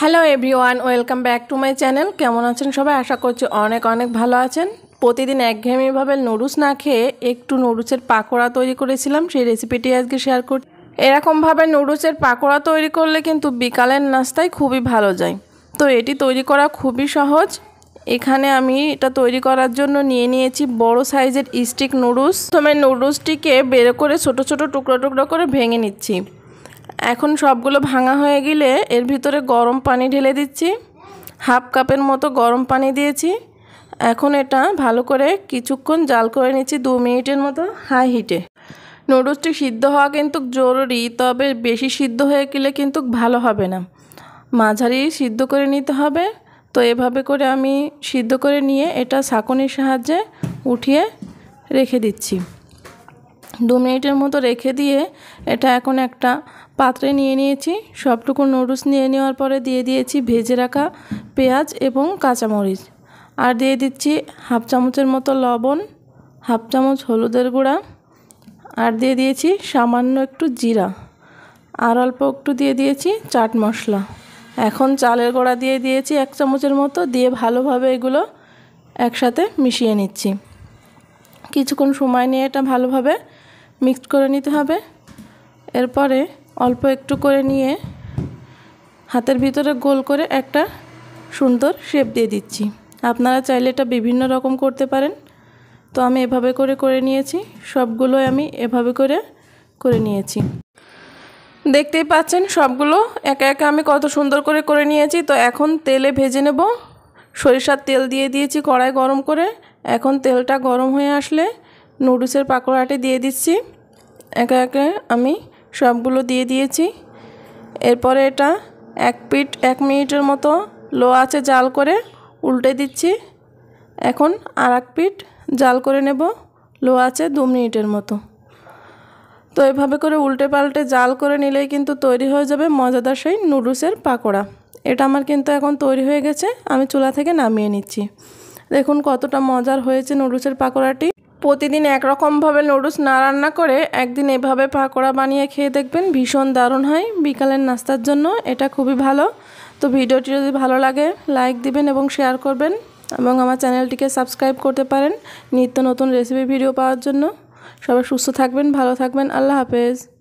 hello everyone welcome back to my channel কেমন আছেন সবাই আশা করছি অনেক অনেক ভালো আছেন প্রতিদিন একঘেয়েমিভাবে নুডলস না খেয়ে একটু নুডলসের পাকোড়া তৈরি করেছিলাম সেই রেসিপিটি আজকে শেয়ার কর এরকমভাবে নুডলসের পাকোড়া তৈরি করলে কিন্তু বিকালের নাস্তায় খুবই ভালো যায় তো এটি তৈরি করা খুবই সহজ এখানে আমি এটা তৈরি করার জন্য নিয়ে নিয়েছি বড় সাইজের স্টিক নুডলস প্রথমে নুডলসটিকে বের করে ছোট ছোট টুকরো টুকরো করে ভেঙে নিচ্ছি এখন সবগুলো ভাঙা হয়ে গেলে এর ভিতরে গরম পানি ঢেলে দিচ্ছি হাফ কাপের মতো গরম পানি দিয়েছি এখন এটা ভালো করে কিছুক্ষণ জাল করে নিচ্ছি দু মিনিটের মতো হাই হিটে নুডলসটি সিদ্ধ হওয়া কিন্তু জরুরি তবে বেশি সিদ্ধ হয়ে গেলে কিন্তু ভালো হবে না মাঝারি সিদ্ধ করে নিতে হবে তো এভাবে করে আমি সিদ্ধ করে নিয়ে এটা শাকনির সাহায্যে উঠিয়ে রেখে দিচ্ছি দু মিনিটের মতো রেখে দিয়ে এটা এখন একটা পাত্রে নিয়ে নিয়েছি সবটুকু নুডলস নিয়ে নেওয়ার পরে দিয়ে দিয়েছি ভেজে রাখা পেঁয়াজ এবং কাঁচামরিচ আর দিয়ে দিচ্ছি হাফ চামচের মতো লবণ হাফ চামচ হলুদের গুঁড়া আর দিয়ে দিয়েছি সামান্য একটু জিরা আর অল্প একটু দিয়ে দিয়েছি চাট মশলা এখন চালের গোড়া দিয়ে দিয়েছি এক চামচের মতো দিয়ে ভালোভাবে এগুলো একসাথে মিশিয়ে নিচ্ছি কিছুক্ষণ সময় নিয়ে এটা ভালোভাবে মিক্সড করে নিতে হবে এরপরে অল্প একটু করে নিয়ে হাতের ভিতরে গোল করে একটা সুন্দর শেপ দিয়ে দিচ্ছি আপনারা চাইলে এটা বিভিন্ন রকম করতে পারেন তো আমি এভাবে করে করে নিয়েছি সবগুলো আমি এভাবে করে করে নিয়েছি দেখতেই পাচ্ছেন সবগুলো একা একা আমি কত সুন্দর করে করে নিয়েছি তো এখন তেলে ভেজে নেব সরিষার তেল দিয়ে দিয়েছি কড়াই গরম করে এখন তেলটা গরম হয়ে আসলে নুডলসের পাকোড়াটি দিয়ে দিচ্ছি একে একে আমি সবগুলো দিয়ে দিয়েছি এরপরে এটা এক পিট এক মিনিটের মতো লো আছে জাল করে উল্টে দিচ্ছি এখন আর এক পিট জাল করে নেব লো আছে দু মিনিটের মতো তো এভাবে করে উল্টে পাল্টে জাল করে নিলেই কিন্তু তৈরি হয়ে যাবে মজাদার সেই নুডলসের পাকোড়া এটা আমার কিন্তু এখন তৈরি হয়ে গেছে আমি চুলা থেকে নামিয়ে নিচ্ছি দেখুন কতটা মজার হয়েছে নুডলসের পাকোড়াটি প্রতিদিন একরকমভাবে নুডলস না রান্না করে একদিন এভাবে পাকোড়া বানিয়ে খেয়ে দেখবেন ভীষণ দারুণ হয় বিকালের নাস্তার জন্য এটা খুবই ভালো তো ভিডিওটি যদি ভালো লাগে লাইক দিবেন এবং শেয়ার করবেন এবং আমার চ্যানেলটিকে সাবস্ক্রাইব করতে পারেন নিত্য নতুন রেসিপি ভিডিও পাওয়ার জন্য সবাই সুস্থ থাকবেন ভালো থাকবেন আল্লাহ হাফেজ